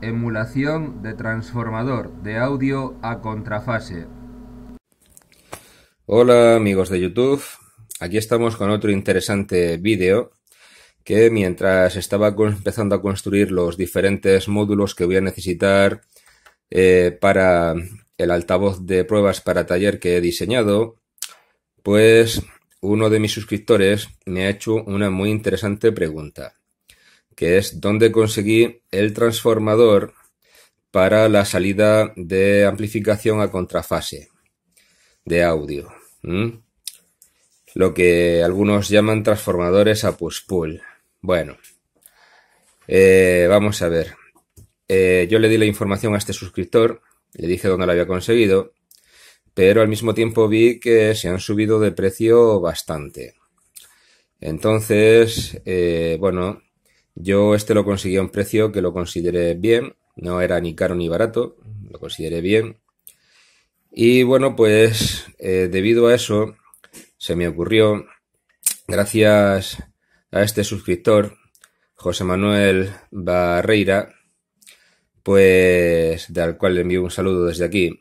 Emulación de transformador de audio a contrafase. Hola amigos de YouTube, aquí estamos con otro interesante vídeo que mientras estaba empezando a construir los diferentes módulos que voy a necesitar eh, para el altavoz de pruebas para taller que he diseñado, pues uno de mis suscriptores me ha hecho una muy interesante pregunta que es donde conseguí el transformador para la salida de amplificación a contrafase de audio. Lo que algunos llaman transformadores a push-pull. Bueno, eh, vamos a ver. Eh, yo le di la información a este suscriptor, le dije dónde lo había conseguido, pero al mismo tiempo vi que se han subido de precio bastante. Entonces, eh, bueno, yo este lo conseguí a un precio que lo consideré bien, no era ni caro ni barato, lo consideré bien. Y bueno, pues eh, debido a eso se me ocurrió, gracias a este suscriptor, José Manuel Barreira, pues del cual le envío un saludo desde aquí.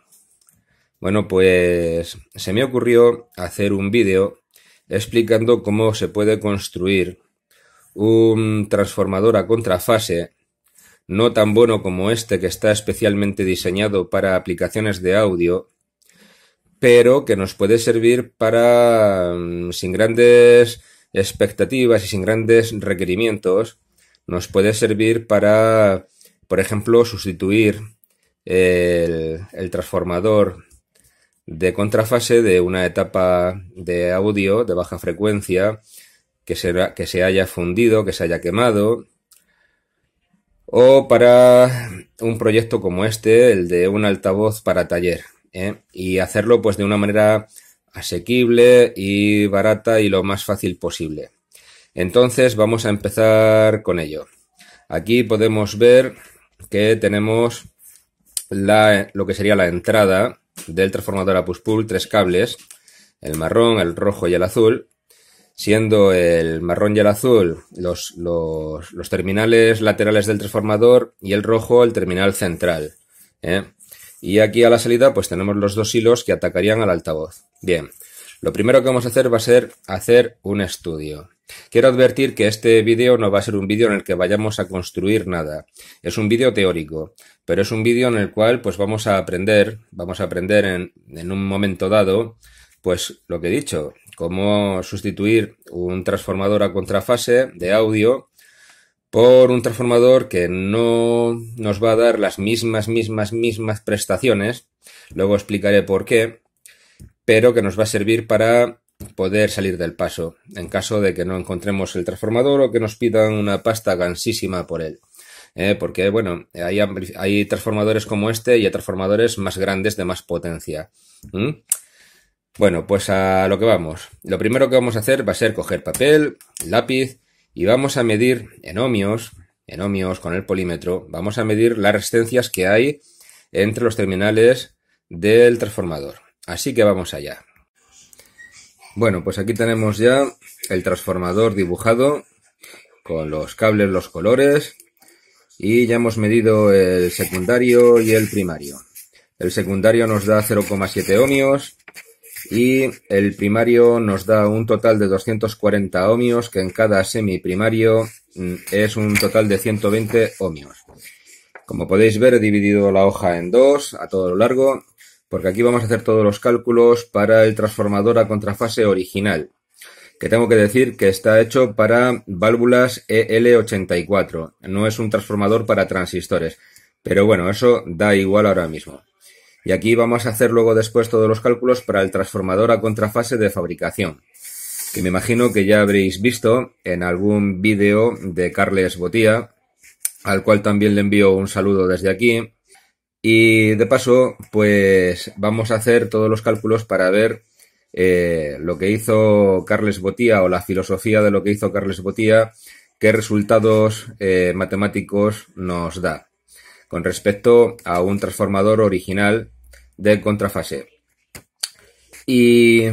Bueno, pues se me ocurrió hacer un vídeo explicando cómo se puede construir un transformador a contrafase, no tan bueno como este que está especialmente diseñado para aplicaciones de audio, pero que nos puede servir para, mm, sin grandes expectativas y sin grandes requerimientos, nos puede servir para, por ejemplo, sustituir el, el transformador de contrafase de una etapa de audio de baja frecuencia que se, que se haya fundido, que se haya quemado, o para un proyecto como este, el de un altavoz para taller, ¿eh? y hacerlo pues de una manera asequible y barata y lo más fácil posible. Entonces vamos a empezar con ello. Aquí podemos ver que tenemos la, lo que sería la entrada del transformador a tres cables, el marrón, el rojo y el azul, siendo el marrón y el azul los, los, los terminales laterales del transformador y el rojo el terminal central. ¿eh? Y aquí a la salida pues tenemos los dos hilos que atacarían al altavoz. Bien, lo primero que vamos a hacer va a ser hacer un estudio. Quiero advertir que este vídeo no va a ser un vídeo en el que vayamos a construir nada. Es un vídeo teórico, pero es un vídeo en el cual pues vamos a aprender, vamos a aprender en, en un momento dado, pues lo que he dicho, cómo sustituir un transformador a contrafase de audio por un transformador que no nos va a dar las mismas, mismas, mismas prestaciones, luego explicaré por qué, pero que nos va a servir para poder salir del paso en caso de que no encontremos el transformador o que nos pidan una pasta gansísima por él. Eh, porque, bueno, hay, transformadores como este y hay transformadores más grandes de más potencia. ¿Mm? Bueno, pues a lo que vamos. Lo primero que vamos a hacer va a ser coger papel, lápiz y vamos a medir en ohmios, en ohmios con el polímetro, vamos a medir las resistencias que hay entre los terminales del transformador. Así que vamos allá. Bueno, pues aquí tenemos ya el transformador dibujado con los cables, los colores y ya hemos medido el secundario y el primario. El secundario nos da 0,7 ohmios, y el primario nos da un total de 240 ohmios, que en cada semiprimario mm, es un total de 120 ohmios. Como podéis ver, he dividido la hoja en dos a todo lo largo, porque aquí vamos a hacer todos los cálculos para el transformador a contrafase original, que tengo que decir que está hecho para válvulas EL84, no es un transformador para transistores, pero bueno, eso da igual ahora mismo. Y aquí vamos a hacer luego después todos los cálculos para el transformador a contrafase de fabricación, que me imagino que ya habréis visto en algún vídeo de Carles Botía, al cual también le envío un saludo desde aquí. Y de paso, pues vamos a hacer todos los cálculos para ver eh, lo que hizo Carles Botía o la filosofía de lo que hizo Carles Botía, qué resultados eh, matemáticos nos da con respecto a un transformador original de contrafase. Y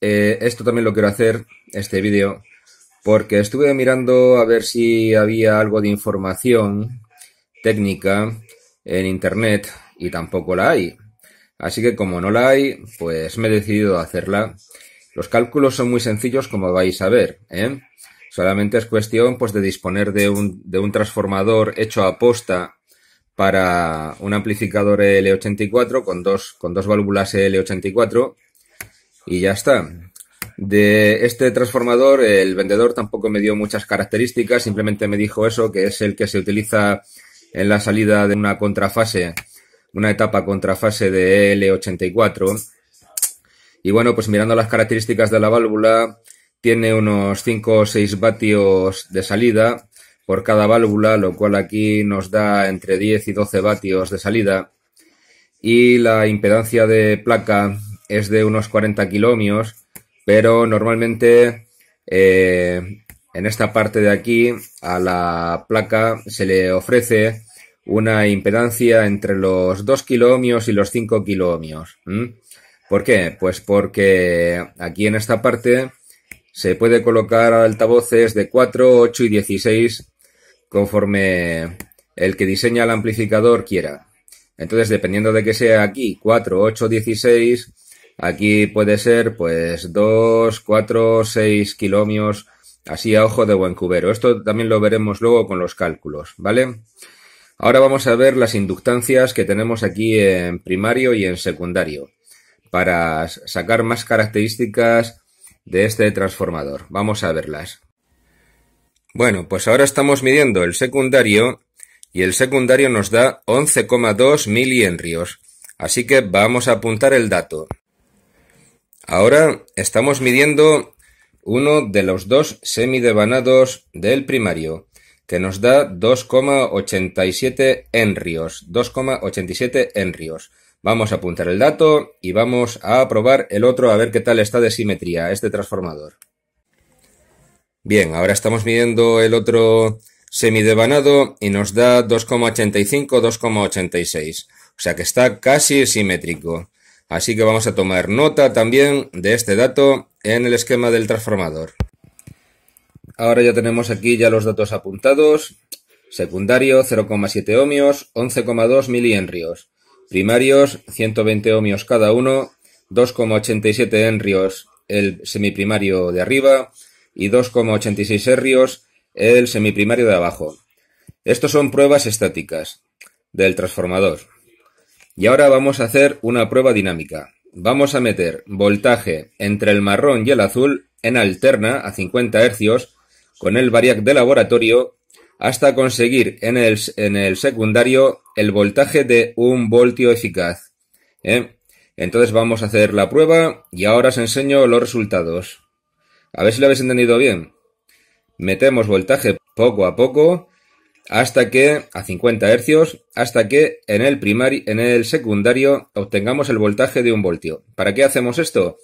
eh, esto también lo quiero hacer, este vídeo, porque estuve mirando a ver si había algo de información técnica en internet y tampoco la hay. Así que como no la hay, pues me he decidido a hacerla. Los cálculos son muy sencillos como vais a ver, ¿eh? Solamente es cuestión pues de disponer de un, de un transformador hecho a posta para un amplificador L84 con dos, con dos válvulas L84 y ya está. De este transformador el vendedor tampoco me dio muchas características, simplemente me dijo eso, que es el que se utiliza en la salida de una contrafase, una etapa contrafase de L84. Y bueno, pues mirando las características de la válvula, tiene unos 5 o 6 vatios de salida, por cada válvula, lo cual aquí nos da entre 10 y 12 vatios de salida. Y la impedancia de placa es de unos 40 kiloohmios, pero normalmente eh, en esta parte de aquí a la placa se le ofrece una impedancia entre los 2 kiloohmios y los 5 kiloohmios. ¿Por qué? Pues porque aquí en esta parte se puede colocar altavoces de 4, 8 y 16 conforme el que diseña el amplificador quiera. Entonces, dependiendo de que sea aquí 4, 8, 16, aquí puede ser pues 2, 4, 6 kilómetros, así a ojo de buen cubero. Esto también lo veremos luego con los cálculos, ¿vale? Ahora vamos a ver las inductancias que tenemos aquí en primario y en secundario para sacar más características de este transformador. Vamos a verlas. Bueno, pues ahora estamos midiendo el secundario y el secundario nos da 11,2 milienrios, Así que vamos a apuntar el dato. Ahora estamos midiendo uno de los dos semidevanados del primario, que nos da 2,87 enrios, 2,87 enrios. Vamos a apuntar el dato y vamos a probar el otro a ver qué tal está de simetría este transformador. Bien, ahora estamos midiendo el otro semidevanado y nos da 2,85, 2,86. O sea que está casi simétrico. Así que vamos a tomar nota también de este dato en el esquema del transformador. Ahora ya tenemos aquí ya los datos apuntados. Secundario 0,7 ohmios, 11,2 milienrios. Primarios 120 ohmios cada uno, 2,87 enrios el semiprimario de arriba, y 2,86 herrios el semiprimario de abajo. Estos son pruebas estáticas del transformador. Y ahora vamos a hacer una prueba dinámica. Vamos a meter voltaje entre el marrón y el azul en alterna a 50 hercios con el variac de laboratorio hasta conseguir en el, en el secundario el voltaje de un voltio eficaz. ¿eh? Entonces vamos a hacer la prueba y ahora os enseño los resultados. A ver si lo habéis entendido bien. Metemos voltaje poco a poco hasta que a 50 Hz, hasta que en el primario en el secundario obtengamos el voltaje de un voltio. ¿Para qué hacemos esto?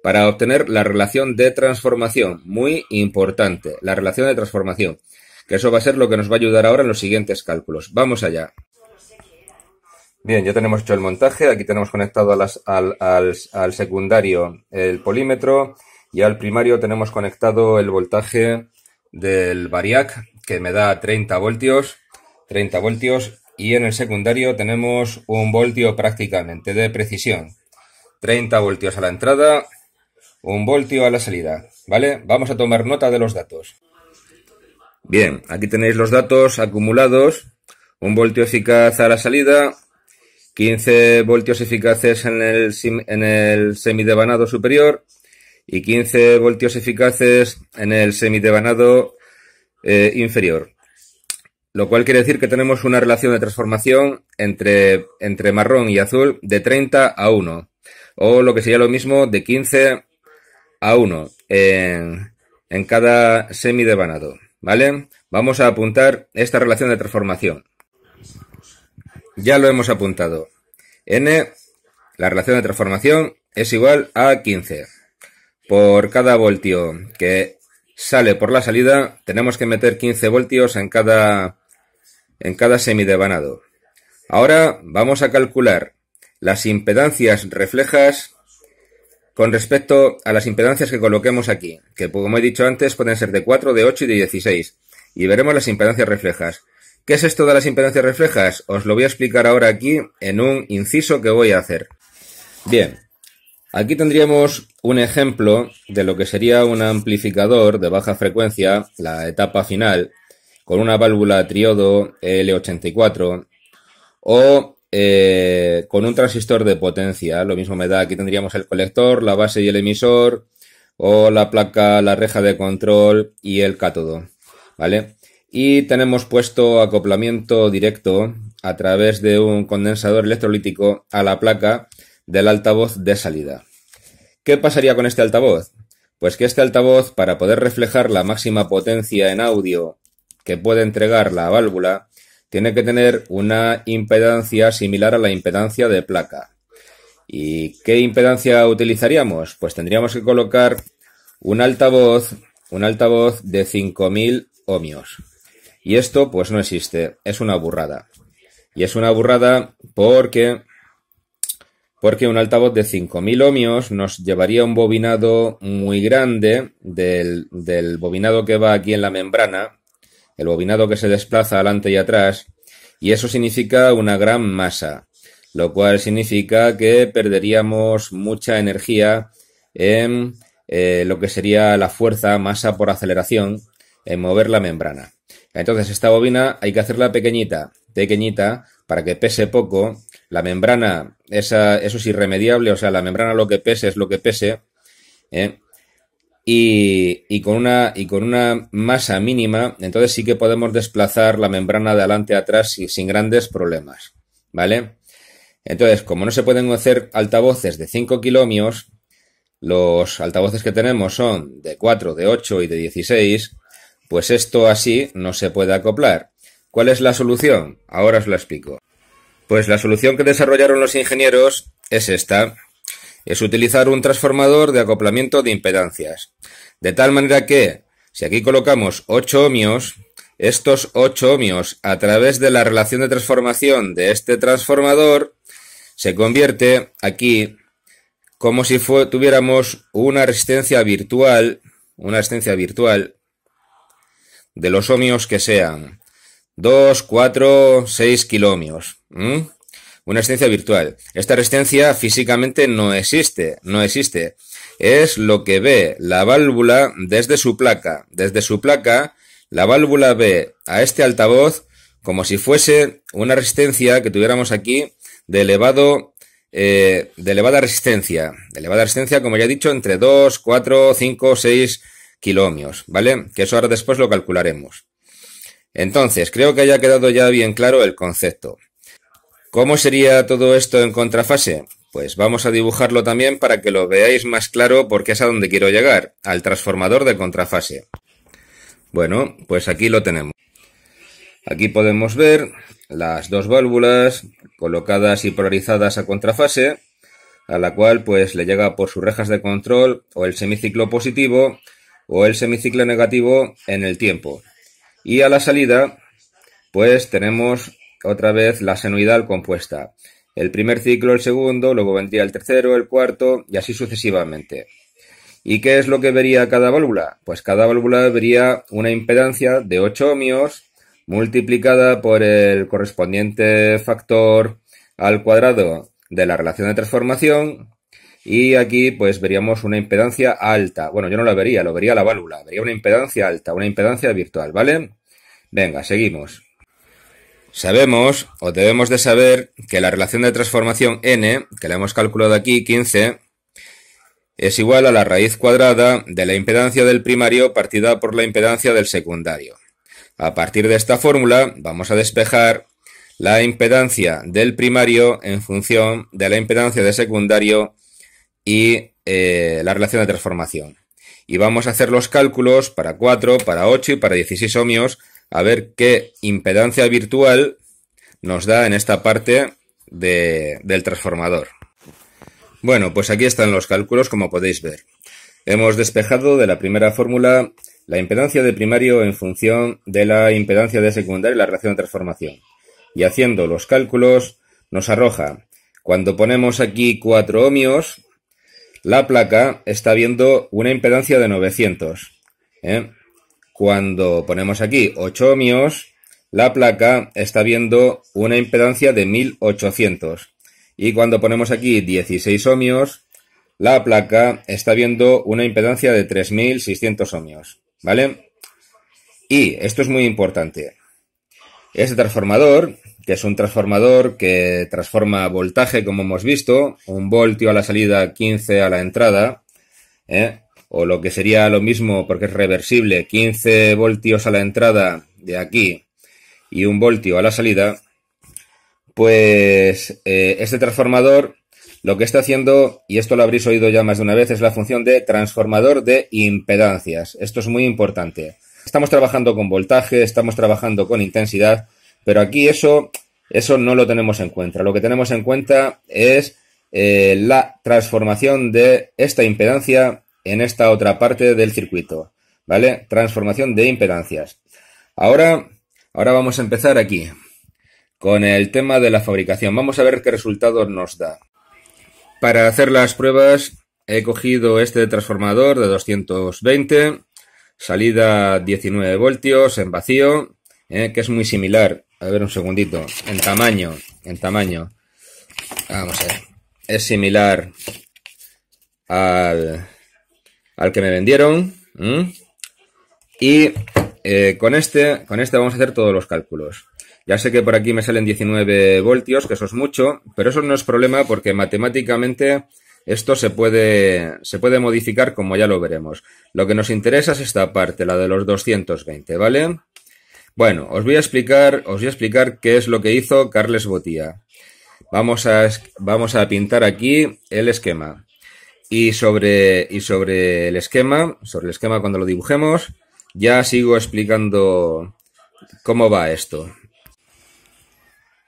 Para obtener la relación de transformación, muy importante, la relación de transformación, que eso va a ser lo que nos va a ayudar ahora en los siguientes cálculos. Vamos allá. Bien, ya tenemos hecho el montaje, aquí tenemos conectado las, al secundario el polímetro y al primario tenemos conectado el voltaje del variac que me da 30 voltios, 30 voltios y en el secundario tenemos un voltio prácticamente de precisión. 30 voltios a la entrada, un voltio a la salida, ¿vale? Vamos a tomar nota de los datos. Bien, aquí tenéis los datos acumulados. Un voltio eficaz a la salida, 15 voltios eficaces en el, en el semidevanado superior, y 15 voltios eficaces en el semitebanado eh, inferior. Lo cual quiere decir que tenemos una relación de transformación entre, entre marrón y azul de 30 a 1, o lo que sería lo mismo de 15 a 1 en, cada semidevanado. ¿Vale? Vamos a apuntar esta relación de transformación. Ya lo hemos apuntado. N, la relación de transformación, es igual a 15. Por cada voltio que sale por la salida, tenemos que meter 15 voltios en cada, en cada semidevanado. Ahora vamos a calcular las impedancias reflejas con respecto a las impedancias que coloquemos aquí, que como he dicho antes pueden ser de 4, de 8 y de 16. Y veremos las impedancias reflejas. ¿Qué es esto de las impedancias reflejas? Os lo voy a explicar ahora aquí en un inciso que voy a hacer. Bien, Aquí tendríamos un ejemplo de lo que sería un amplificador de baja frecuencia, la etapa final, con una válvula triodo L84 o eh, con un transistor de potencia. Lo mismo me da, aquí tendríamos el colector, la base y el emisor o la placa, la reja de control y el cátodo, ¿vale? Y tenemos puesto acoplamiento directo a través de un condensador electrolítico a la placa del altavoz de salida. ¿Qué pasaría con este altavoz? Pues que este altavoz, para poder reflejar la máxima potencia en audio que puede entregar la válvula, tiene que tener una impedancia similar a la impedancia de placa. ¿Y qué impedancia utilizaríamos? Pues tendríamos que colocar un altavoz, un altavoz de 5000 ohmios. Y esto pues no existe, es una burrada. Y es una burrada porque porque un altavoz de 5.000 ohmios nos llevaría un bobinado muy grande del, del bobinado que va aquí en la membrana, el bobinado que se desplaza adelante y atrás, y eso significa una gran masa, lo cual significa que perderíamos mucha energía en eh, lo que sería la fuerza, masa por aceleración, en mover la membrana. Entonces esta bobina hay que hacerla pequeñita, pequeñita, para que pese poco, la membrana, eso es irremediable, o sea, la membrana lo que pese es lo que pese, ¿eh? y, con una, y con una masa mínima, entonces sí que podemos desplazar la membrana de adelante a atrás sin grandes problemas, ¿vale? Entonces, como no se pueden hacer altavoces de 5 kilomios, los altavoces que tenemos son de 4, de 8 y de 16, pues esto así no se puede acoplar. ¿Cuál es la solución? Ahora os la explico. Pues la solución que desarrollaron los ingenieros es esta. Es utilizar un transformador de acoplamiento de impedancias. De tal manera que, si aquí colocamos 8 ohmios, estos 8 ohmios, a través de la relación de transformación de este transformador, se convierte aquí como si tuviéramos una resistencia virtual, una resistencia virtual de los ohmios que sean. 2, 4, 6 kilómetros. Una resistencia virtual. Esta resistencia físicamente no existe, no existe. Es lo que ve la válvula desde su placa. Desde su placa, la válvula ve a este altavoz como si fuese una resistencia que tuviéramos aquí de elevado eh, de elevada resistencia. De elevada resistencia, como ya he dicho, entre 2, 4, 5, 6 kilómetros, ¿vale? Que eso ahora después lo calcularemos. Entonces, creo que haya quedado ya bien claro el concepto. ¿Cómo sería todo esto en contrafase? Pues vamos a dibujarlo también para que lo veáis más claro porque es a donde quiero llegar, al transformador de contrafase. Bueno, pues aquí lo tenemos. Aquí podemos ver las dos válvulas colocadas y polarizadas a contrafase, a la cual pues le llega por sus rejas de control o el semiciclo positivo o el semiciclo negativo en el tiempo. Y a la salida, pues tenemos otra vez la senoidal compuesta. El primer ciclo, el segundo, luego vendría el tercero, el cuarto y así sucesivamente. ¿Y qué es lo que vería cada válvula? Pues cada válvula vería una impedancia de 8 ohmios multiplicada por el correspondiente factor al cuadrado de la relación de transformación y aquí pues veríamos una impedancia alta. Bueno, yo no la vería, lo vería la válvula. Vería una impedancia alta, una impedancia virtual, ¿vale? Venga, seguimos. Sabemos o debemos de saber que la relación de transformación n, que la hemos calculado aquí, 15, es igual a la raíz cuadrada de la impedancia del primario partida por la impedancia del secundario. A partir de esta fórmula vamos a despejar la impedancia del primario en función de la impedancia de secundario y eh, la relación de transformación. Y vamos a hacer los cálculos para 4, para 8 y para 16 ohmios a ver qué impedancia virtual nos da en esta parte del transformador. Bueno, pues aquí están los cálculos como podéis ver. Hemos despejado de la primera fórmula la impedancia de primario en función de la impedancia de secundario y la relación de transformación. Y haciendo los cálculos nos arroja, cuando ponemos aquí 4 ohmios, la placa está viendo una impedancia de 900. ¿eh? Cuando ponemos aquí 8 ohmios, la placa está viendo una impedancia de 1800. Y cuando ponemos aquí 16 ohmios, la placa está viendo una impedancia de 3600 ohmios. ¿Vale? Y esto es muy importante. Este transformador que es un transformador que transforma voltaje, como hemos visto, un voltio a la salida, 15 a la entrada, ¿eh? o lo que sería lo mismo porque es reversible, 15 voltios a la entrada de aquí y un voltio a la salida, pues eh, este transformador lo que está haciendo, y esto lo habréis oído ya más de una vez, es la función de transformador de impedancias. Esto es muy importante. Estamos trabajando con voltaje, estamos trabajando con intensidad, pero aquí eso, eso no lo tenemos en cuenta. Lo que tenemos en cuenta es eh, la transformación de esta impedancia en esta otra parte del circuito. ¿Vale? Transformación de impedancias. Ahora, ahora vamos a empezar aquí con el tema de la fabricación. Vamos a ver qué resultado nos da. Para hacer las pruebas he cogido este transformador de 220, salida 19 voltios en vacío, eh, que es muy similar a ver un segundito. En tamaño, en tamaño. Vamos a ver. Es similar al, al que me vendieron. Y eh, con, este, con este vamos a hacer todos los cálculos. Ya sé que por aquí me salen 19 voltios, que eso es mucho, pero eso no es problema porque matemáticamente esto se puede, se puede modificar como ya lo veremos. Lo que nos interesa es esta parte, la de los 220, ¿vale? Bueno, os voy a explicar, os voy a explicar qué es lo que hizo Carles Botía. Vamos a, vamos a pintar aquí el esquema. Y sobre, y sobre el esquema, sobre el esquema cuando lo dibujemos, ya sigo explicando cómo va esto.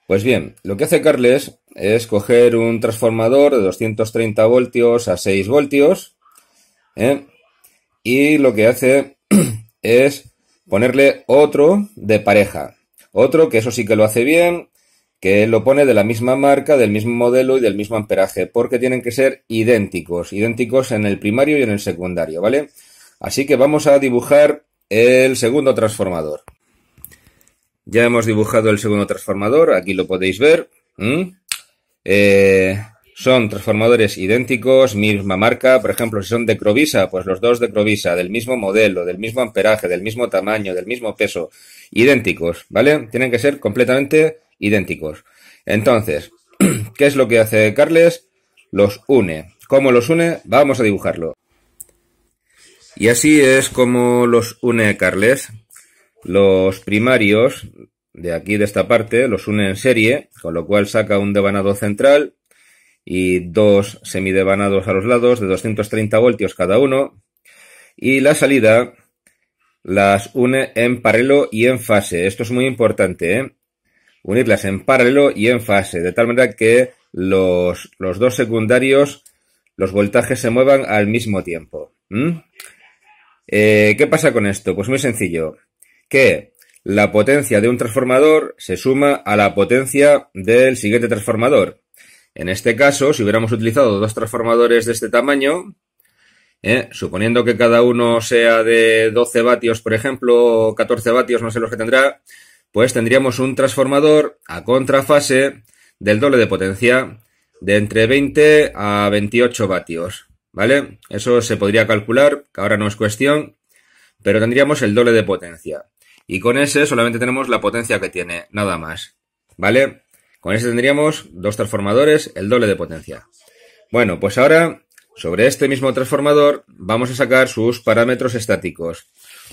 Pues bien, lo que hace Carles es coger un transformador de 230 voltios a 6 voltios ¿eh? y lo que hace es ponerle otro de pareja. Otro que eso sí que lo hace bien, que lo pone de la misma marca, del mismo modelo y del mismo amperaje, porque tienen que ser idénticos, idénticos en el primario y en el secundario, ¿vale? Así que vamos a dibujar el segundo transformador. Ya hemos dibujado el segundo transformador, aquí lo podéis ver. Eh, son transformadores idénticos, misma marca, por ejemplo, si son de Crovisa, pues los dos de Crovisa, del mismo modelo, del mismo amperaje, del mismo tamaño, del mismo peso, idénticos, ¿vale? Tienen que ser completamente idénticos. Entonces, ¿qué es lo que hace Carles? Los une. ¿Cómo los une? Vamos a dibujarlo. Y así es como los une Carles. Los primarios de aquí de esta parte los une en serie, con lo cual saca un devanado central y dos semidevanados a los lados de 230 voltios cada uno. Y la salida las une en paralelo y en fase. Esto es muy importante, ¿eh? Unirlas en paralelo y en fase, de tal manera que los, los dos secundarios, los voltajes se muevan al mismo tiempo. Eh, ¿Qué pasa con esto? Pues muy sencillo. Que la potencia de un transformador se suma a la potencia del siguiente transformador. En este caso, si hubiéramos utilizado dos transformadores de este tamaño, ¿eh? suponiendo que cada uno sea de 12 vatios, por ejemplo, o 14 vatios, no sé los que tendrá, pues tendríamos un transformador a contrafase del doble de potencia de entre 20 a 28 vatios, ¿vale? Eso se podría calcular, que ahora no es cuestión, pero tendríamos el doble de potencia. Y con ese solamente tenemos la potencia que tiene, nada más, ¿vale? Con este tendríamos dos transformadores, el doble de potencia. Bueno, pues ahora sobre este mismo transformador vamos a sacar sus parámetros estáticos,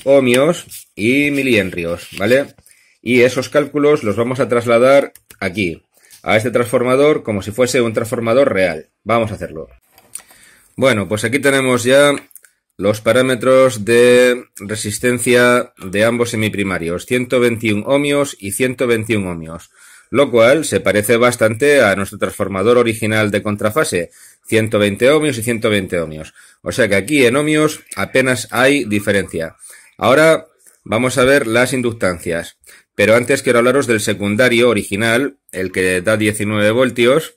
ohmios y milienrios, ¿vale? Y esos cálculos los vamos a trasladar aquí, a este transformador como si fuese un transformador real. Vamos a hacerlo. Bueno, pues aquí tenemos ya los parámetros de resistencia de ambos semiprimarios, 121 ohmios y 121 ohmios lo cual se parece bastante a nuestro transformador original de contrafase, 120 ohmios y 120 ohmios. O sea que aquí en ohmios apenas hay diferencia. Ahora vamos a ver las inductancias, pero antes quiero hablaros del secundario original, el que da 19 voltios.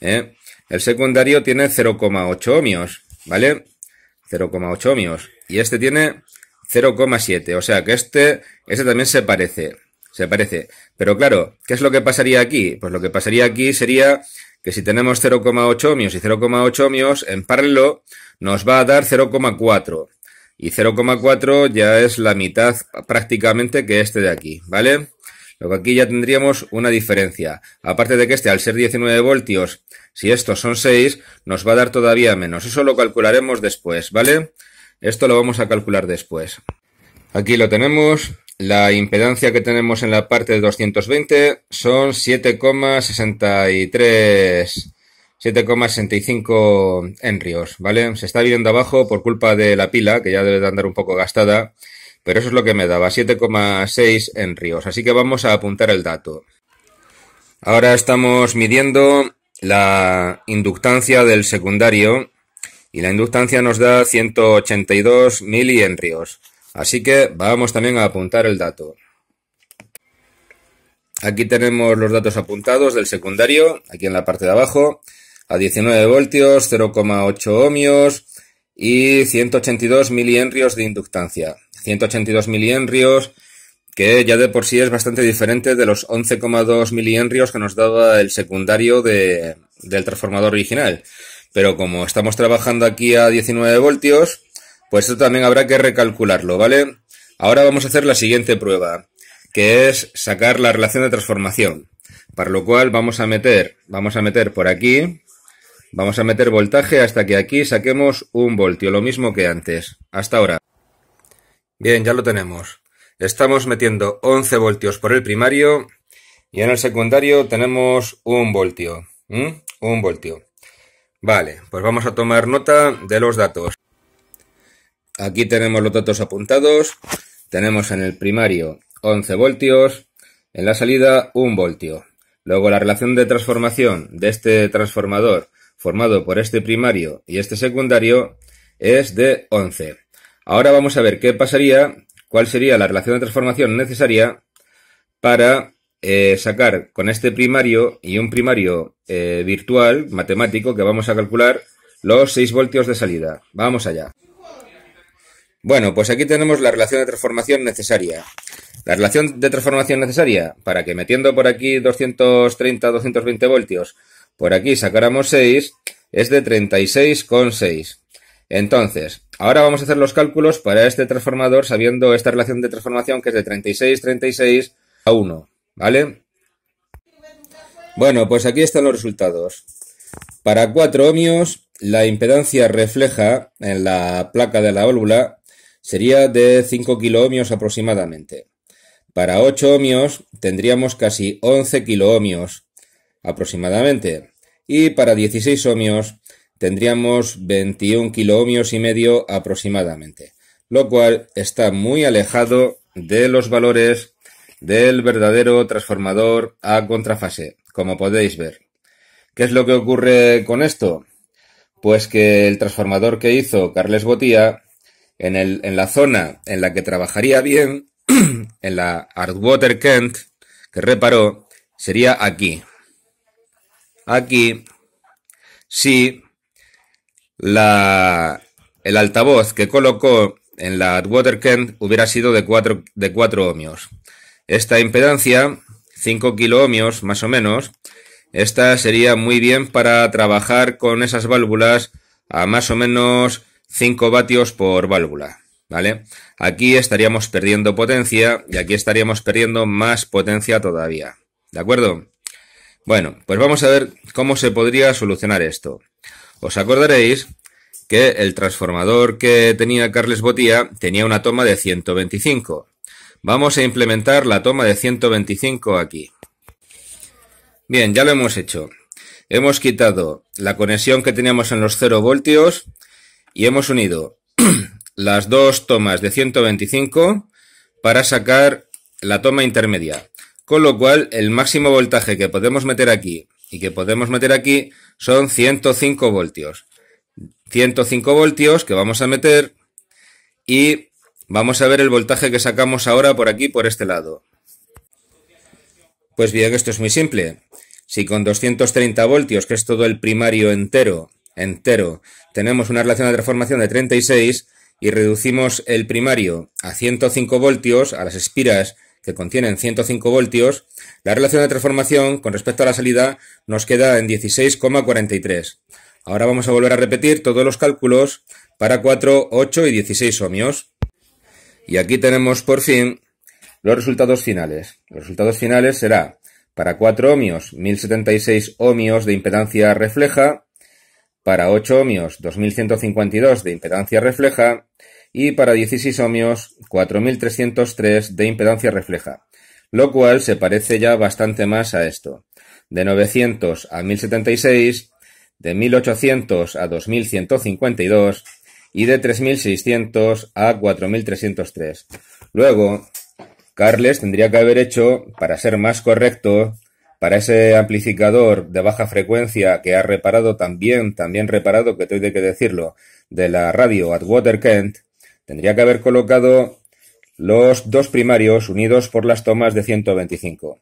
¿eh? El secundario tiene 0,8 ohmios, ¿vale? 0,8 ohmios. Y este tiene 0,7, o sea que este, este también se parece se parece. Pero claro, ¿qué es lo que pasaría aquí? Pues lo que pasaría aquí sería que si tenemos 0,8 ohmios y 0,8 ohmios, en paralelo nos va a dar 0,4. Y 0,4 ya es la mitad prácticamente que este de aquí, ¿vale? Lo que aquí ya tendríamos una diferencia. Aparte de que este, al ser 19 voltios, si estos son 6, nos va a dar todavía menos. Eso lo calcularemos después, ¿vale? Esto lo vamos a calcular después. Aquí lo tenemos. La impedancia que tenemos en la parte de 220 son 7,63 7,65 enrios, ¿vale? Se está viendo abajo por culpa de la pila, que ya debe de andar un poco gastada, pero eso es lo que me daba, 7,6 enrios. Así que vamos a apuntar el dato. Ahora estamos midiendo la inductancia del secundario y la inductancia nos da 182 milienrios. Así que vamos también a apuntar el dato. Aquí tenemos los datos apuntados del secundario, aquí en la parte de abajo, a 19 voltios, 0,8 ohmios y 182 milienrios de inductancia. 182 milienrios que ya de por sí es bastante diferente de los 11,2 milihenrios que nos daba el secundario del transformador original. Pero como estamos trabajando aquí a 19 voltios, pues esto también habrá que recalcularlo, ¿vale? Ahora vamos a hacer la siguiente prueba, que es sacar la relación de transformación. Para lo cual vamos a meter, vamos a meter por aquí, vamos a meter voltaje hasta que aquí saquemos un voltio, lo mismo que antes, hasta ahora. Bien, ya lo tenemos. Estamos metiendo 11 voltios por el primario y en el secundario tenemos un voltio. Un voltio. Vale, pues vamos a tomar nota de los datos. Aquí tenemos los datos apuntados. Tenemos en el primario 11 voltios, en la salida 1 voltio. Luego la relación de transformación de este transformador formado por este primario y este secundario es de 11. Ahora vamos a ver qué pasaría, cuál sería la relación de transformación necesaria para eh, sacar con este primario y un primario eh, virtual matemático que vamos a calcular los 6 voltios de salida. Vamos allá. Bueno, pues aquí tenemos la relación de transformación necesaria. La relación de transformación necesaria para que metiendo por aquí 230-220 voltios, por aquí sacáramos 6, es de 36,6. Entonces, ahora vamos a hacer los cálculos para este transformador sabiendo esta relación de transformación que es de 36, 36 a 1, ¿vale? Bueno, pues aquí están los resultados. Para 4 ohmios, la impedancia refleja en la placa de la válvula sería de 5 kiloohmios aproximadamente. Para 8 ohmios tendríamos casi 11 kiloohmios aproximadamente. Y para 16 ohmios tendríamos 21 kiloohmios y medio aproximadamente. Lo cual está muy alejado de los valores del verdadero transformador a contrafase, como podéis ver. ¿Qué es lo que ocurre con esto? Pues que el transformador que hizo Carles Botía en, el, en la zona en la que trabajaría bien, en la Artwater Kent, que reparó, sería aquí. Aquí, si la, el altavoz que colocó en la Artwater Kent hubiera sido de 4, de 4 ohmios. Esta impedancia, 5 kilo más o menos, esta sería muy bien para trabajar con esas válvulas a más o menos 5 vatios por válvula. ¿Vale? Aquí estaríamos perdiendo potencia y aquí estaríamos perdiendo más potencia todavía. ¿De acuerdo? Bueno, pues vamos a ver cómo se podría solucionar esto. Os acordaréis que el transformador que tenía Carles Botía tenía una toma de 125. Vamos a implementar la toma de 125 aquí. Bien, ya lo hemos hecho. Hemos quitado la conexión que teníamos en los 0 voltios y hemos unido las dos tomas de 125 para sacar la toma intermedia. Con lo cual, el máximo voltaje que podemos meter aquí y que podemos meter aquí son 105 voltios. 105 voltios que vamos a meter y vamos a ver el voltaje que sacamos ahora por aquí, por este lado. Pues bien, esto es muy simple. Si con 230 voltios, que es todo el primario entero, entero, tenemos una relación de transformación de 36 y reducimos el primario a 105 voltios, a las espiras que contienen 105 voltios, la relación de transformación con respecto a la salida nos queda en 16,43. Ahora vamos a volver a repetir todos los cálculos para 4, 8 y 16 ohmios. Y aquí tenemos por fin los resultados finales. Los resultados finales será para 4 ohmios 1076 ohmios de impedancia refleja, para 8 ohmios 2152 de impedancia refleja y para 16 ohmios 4303 de impedancia refleja, lo cual se parece ya bastante más a esto. De 900 a 1076, de 1800 a 2152 y de 3600 a 4303. Luego, Carles tendría que haber hecho, para ser más correcto, para ese amplificador de baja frecuencia que ha reparado también, también reparado, que tengo que decirlo, de la radio Atwater Kent, tendría que haber colocado los dos primarios unidos por las tomas de 125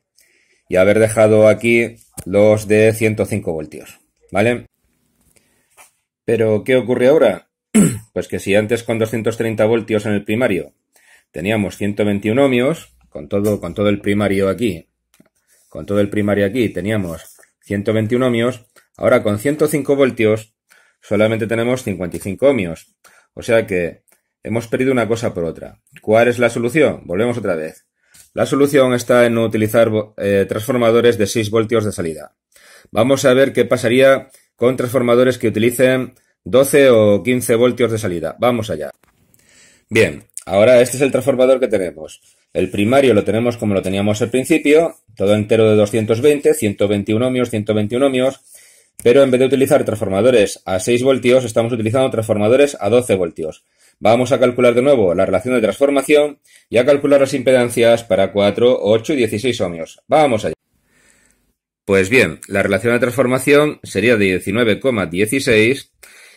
y haber dejado aquí los de 105 voltios, ¿vale? Pero, ¿qué ocurre ahora? Pues que si antes con 230 voltios en el primario teníamos 121 ohmios, con todo, con todo el primario aquí, con todo el primario aquí teníamos 121 ohmios, ahora con 105 voltios solamente tenemos 55 ohmios. O sea que hemos perdido una cosa por otra. ¿Cuál es la solución? Volvemos otra vez. La solución está en utilizar eh, transformadores de 6 voltios de salida. Vamos a ver qué pasaría con transformadores que utilicen 12 o 15 voltios de salida. Vamos allá. Bien, ahora este es el transformador que tenemos. El primario lo tenemos como lo teníamos al principio, todo entero de 220, 121 ohmios, 121 ohmios, pero en vez de utilizar transformadores a 6 voltios, estamos utilizando transformadores a 12 voltios. Vamos a calcular de nuevo la relación de transformación y a calcular las impedancias para 4, 8 y 16 ohmios. Vamos allá. Pues bien, la relación de transformación sería de 19,16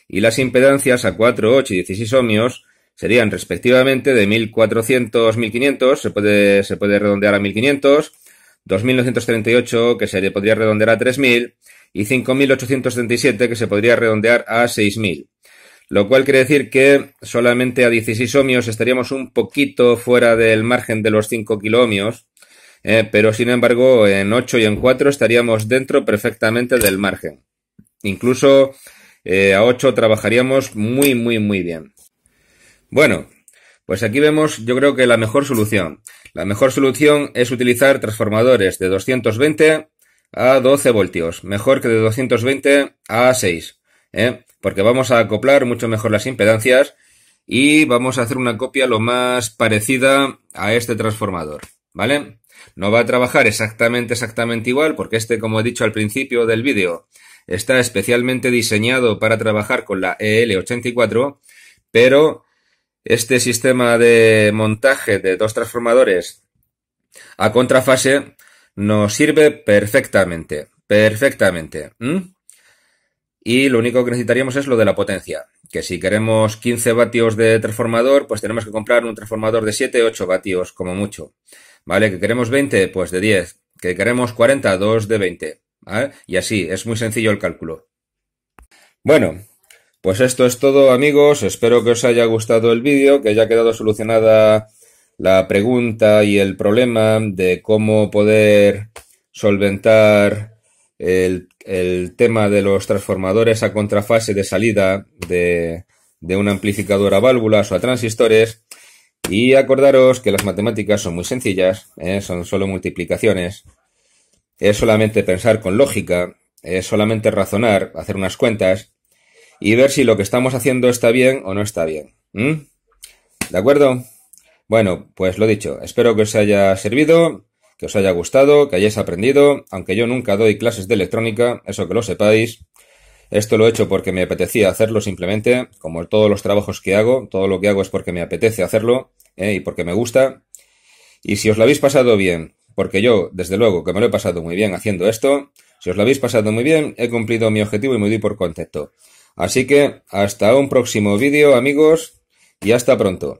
y las impedancias a 4, 8 y 16 ohmios serían respectivamente de 1400, 1500, se puede, se puede redondear a 1500, 2938, que se podría redondear a 3000, y 5837, que se podría redondear a 6000. Lo cual quiere decir que solamente a 16 ohmios estaríamos un poquito fuera del margen de los 5 kiloohmios, eh, pero sin embargo en 8 y en 4 estaríamos dentro perfectamente del margen. Incluso eh, a 8 trabajaríamos muy, muy, muy bien. Bueno, pues aquí vemos yo creo que la mejor solución. La mejor solución es utilizar transformadores de 220 a 12 voltios, mejor que de 220 a 6, ¿eh? porque vamos a acoplar mucho mejor las impedancias y vamos a hacer una copia lo más parecida a este transformador, ¿vale? No va a trabajar exactamente, exactamente igual, porque este, como he dicho al principio del vídeo, está especialmente diseñado para trabajar con la EL84, pero este sistema de montaje de dos transformadores a contrafase nos sirve perfectamente, perfectamente. Y lo único que necesitaríamos es lo de la potencia, que si queremos 15 vatios de transformador, pues tenemos que comprar un transformador de 7, 8 vatios como mucho. ¿Vale? Que queremos 20, pues de 10. Que queremos 40, 2 de 20. ¿Vale? Y así, es muy sencillo el cálculo. Bueno, pues esto es todo amigos, espero que os haya gustado el vídeo, que haya quedado solucionada la pregunta y el problema de cómo poder solventar el, tema de los transformadores a contrafase de salida de, un amplificador a válvulas o a transistores. Y acordaros que las matemáticas son muy sencillas, ¿eh? son solo multiplicaciones. Es solamente pensar con lógica, es solamente razonar, hacer unas cuentas y ver si lo que estamos haciendo está bien o no está bien. ¿De acuerdo? Bueno, pues lo dicho, espero que os haya servido, que os haya gustado, que hayáis aprendido, aunque yo nunca doy clases de electrónica, eso que lo sepáis. Esto lo he hecho porque me apetecía hacerlo simplemente, como todos los trabajos que hago, todo lo que hago es porque me apetece hacerlo ¿eh? y porque me gusta. Y si os lo habéis pasado bien, porque yo, desde luego, que me lo he pasado muy bien haciendo esto, si os lo habéis pasado muy bien, he cumplido mi objetivo y me doy por contento. Así que hasta un próximo vídeo amigos y hasta pronto.